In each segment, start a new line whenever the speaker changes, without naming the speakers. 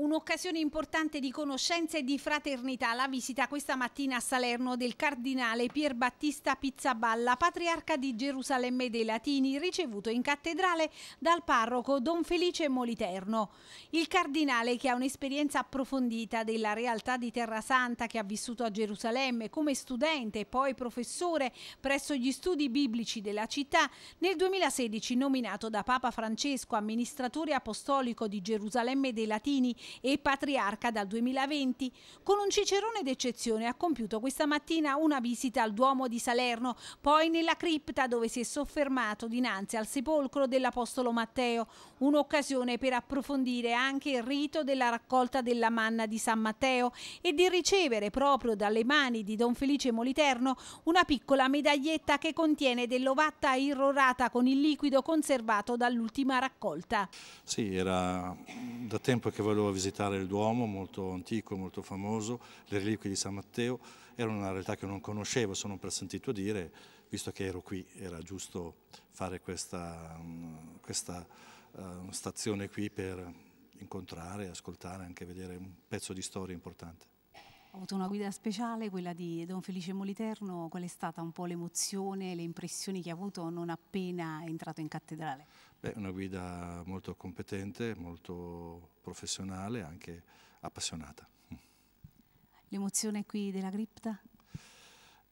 Un'occasione importante di conoscenza e di fraternità, la visita questa mattina a Salerno del cardinale Pier Battista Pizzaballa, patriarca di Gerusalemme dei Latini, ricevuto in cattedrale dal parroco Don Felice Moliterno. Il cardinale, che ha un'esperienza approfondita della realtà di Terra Santa che ha vissuto a Gerusalemme come studente e poi professore presso gli studi biblici della città, nel 2016 nominato da Papa Francesco amministratore apostolico di Gerusalemme dei Latini e patriarca dal 2020. Con un cicerone d'eccezione ha compiuto questa mattina una visita al Duomo di Salerno, poi nella cripta dove si è soffermato dinanzi al sepolcro dell'Apostolo Matteo, un'occasione per approfondire anche il rito della raccolta della manna di San Matteo e di ricevere proprio dalle mani di Don Felice Moliterno una piccola medaglietta che contiene dell'ovatta irrorata con il liquido conservato dall'ultima raccolta.
Sì, era da tempo che volevo visitare il Duomo, molto antico, molto famoso, le reliquie di San Matteo, era una realtà che non conoscevo, sono sentito dire, visto che ero qui, era giusto fare questa, mm, questa uh, stazione qui per incontrare, ascoltare, anche vedere un pezzo di storia importante
avuto una guida speciale, quella di Don Felice Moliterno, qual è stata un po' l'emozione, le impressioni che ha avuto non appena entrato in cattedrale?
Beh, una guida molto competente, molto professionale, anche appassionata.
L'emozione qui della cripta?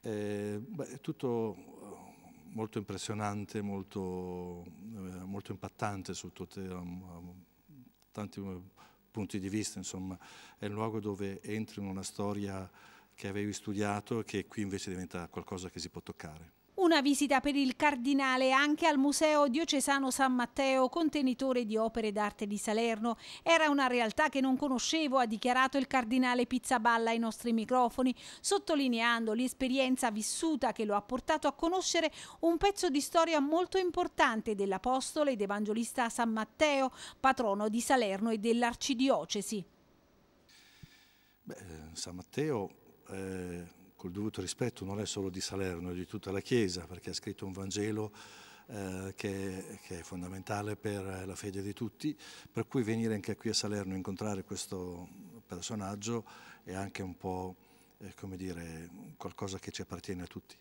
Eh, beh, tutto eh, molto impressionante, molto, eh, molto impattante su tutte, um, um, tanti punti di vista, insomma è il luogo dove entri in una storia che avevi studiato e che qui invece diventa qualcosa che si può toccare.
Una visita per il cardinale anche al Museo Diocesano San Matteo, contenitore di opere d'arte di Salerno. Era una realtà che non conoscevo, ha dichiarato il cardinale Pizzaballa ai nostri microfoni, sottolineando l'esperienza vissuta che lo ha portato a conoscere un pezzo di storia molto importante dell'Apostolo ed Evangelista San Matteo, patrono di Salerno e dell'Arcidiocesi.
Beh, San Matteo... Eh col dovuto rispetto, non è solo di Salerno, è di tutta la Chiesa, perché ha scritto un Vangelo eh, che, che, è fondamentale per la fede di tutti, per cui venire anche qui a Salerno a incontrare questo personaggio è anche un po' eh, come dire, qualcosa che ci appartiene a tutti.